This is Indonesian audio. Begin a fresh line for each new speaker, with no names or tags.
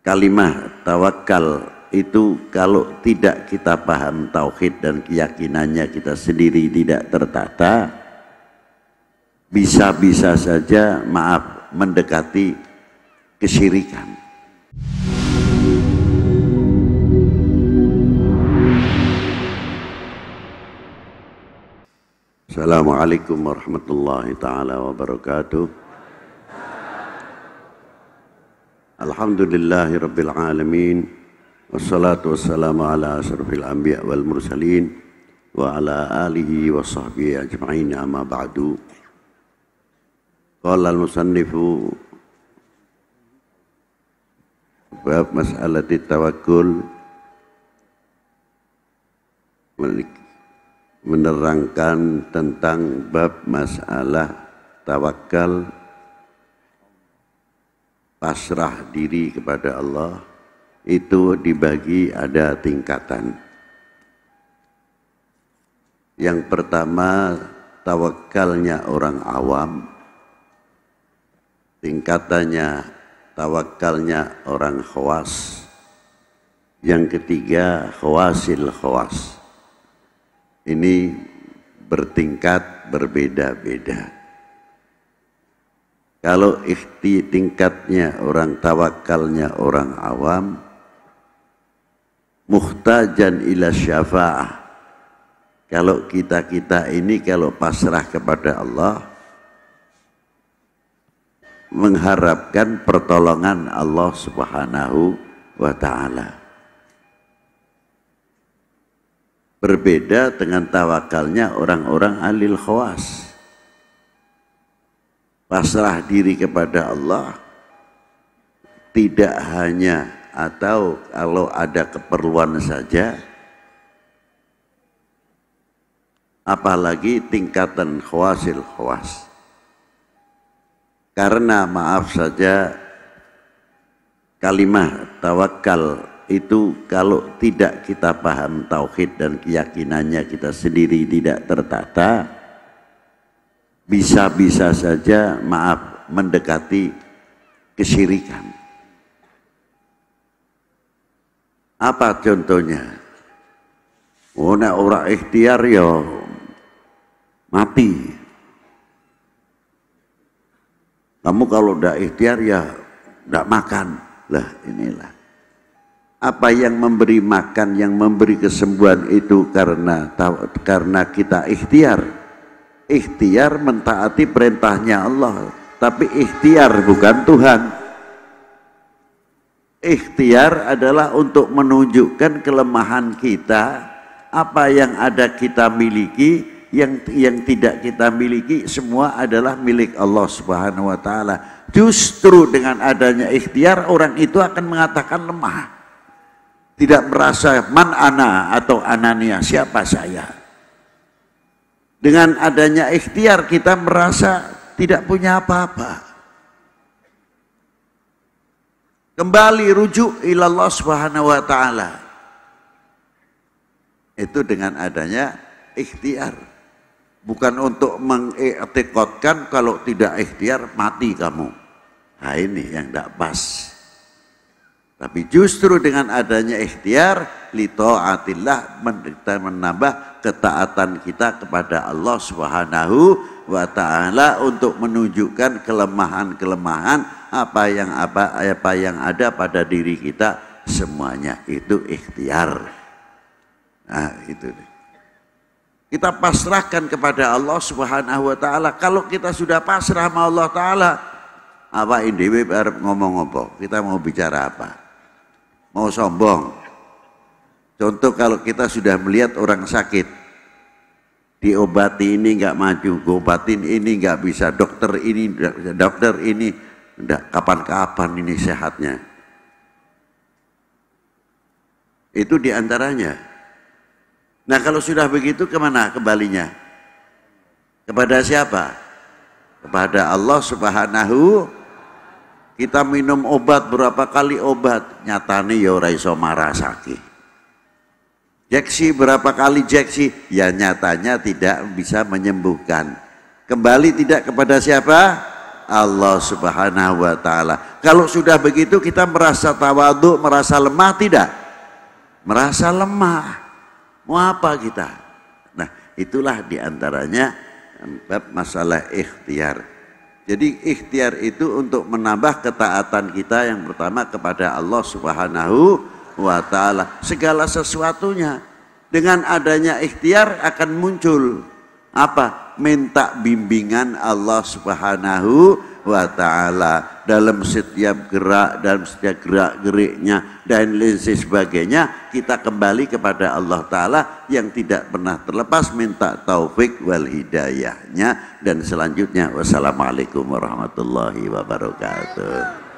Kalimah tawakal itu kalau tidak kita paham tauhid dan keyakinannya kita sendiri tidak tertata bisa-bisa saja maaf mendekati kesyirikan Assalamualaikum warahmatullahi taala wabarakatuh Alhamdulillahirrabbilalamin Wassalatu wassalamu ala asrafil anbiya wal mursalin Wa ala alihi wa sahbihi ajma'in amma ba'du Qala al-musannifu Bab mas'alati tawakul Menerangkan tentang bab masalah tawakal pasrah diri kepada Allah itu dibagi ada tingkatan. Yang pertama tawakalnya orang awam, tingkatannya tawakalnya orang khawas, yang ketiga khawasil khawas. Ini bertingkat berbeda-beda. Kalau ikhti tingkatnya orang tawakalnya orang awam, muhtajan ila syafa'ah. Kalau kita-kita ini kalau pasrah kepada Allah, mengharapkan pertolongan Allah Subhanahu wa taala. Berbeda dengan tawakalnya orang-orang alil khawas pasrah diri kepada Allah tidak hanya atau kalau ada keperluan saja apalagi tingkatan khawasil khawas karena maaf saja kalimat tawakal itu kalau tidak kita paham tauhid dan keyakinannya kita sendiri tidak tertata bisa-bisa saja maaf mendekati kesyirikan. Apa contohnya? Oh, nek ora ikhtiar ya mati. Kamu kalau tidak ikhtiar ya tidak makan. Lah inilah. Apa yang memberi makan, yang memberi kesembuhan itu karena karena kita ikhtiar ikhtiar mentaati perintahnya Allah tapi ikhtiar bukan Tuhan ikhtiar adalah untuk menunjukkan kelemahan kita apa yang ada kita miliki yang yang tidak kita miliki semua adalah milik Allah Subhanahu wa taala justru dengan adanya ikhtiar orang itu akan mengatakan lemah tidak merasa man ana atau anania siapa saya dengan adanya ikhtiar kita merasa tidak punya apa-apa. Kembali rujuk ilallah subhanahu wa ta'ala. Itu dengan adanya ikhtiar. Bukan untuk mengiktikotkan kalau tidak ikhtiar mati kamu. Nah ini yang tidak pas. Tapi justru dengan adanya ikhtiar, lito lito'atillah menambah ketaatan kita kepada Allah Subhanahu wa taala untuk menunjukkan kelemahan-kelemahan apa yang apa apa yang ada pada diri kita semuanya itu ikhtiar. Nah, itu Kita pasrahkan kepada Allah Subhanahu wa taala. Kalau kita sudah pasrah sama Allah taala, apa ini ngomong-ngomong? Kita mau bicara apa? Mau sombong, Contoh kalau kita sudah melihat orang sakit, diobati ini nggak maju, gobatin ini nggak bisa, dokter ini, dokter ini, kapan-kapan ini sehatnya. Itu diantaranya. Nah kalau sudah begitu kemana kembalinya? Kepada siapa? Kepada Allah subhanahu kita minum obat berapa kali obat nyatani ya ora iso Jeksi berapa kali jeksi? Ya nyatanya tidak bisa menyembuhkan. Kembali tidak kepada siapa? Allah Subhanahu wa taala. Kalau sudah begitu kita merasa tawaduk, merasa lemah tidak? Merasa lemah. Mau apa kita? Nah, itulah diantaranya masalah ikhtiar. Jadi ikhtiar itu untuk menambah ketaatan kita yang pertama kepada Allah Subhanahu wa wa taala segala sesuatunya dengan adanya ikhtiar akan muncul apa minta bimbingan Allah Subhanahu wa taala dalam setiap gerak dan setiap gerak geriknya dan lain sebagainya kita kembali kepada Allah taala yang tidak pernah terlepas minta taufik wal hidayahnya dan selanjutnya wassalamualaikum warahmatullahi wabarakatuh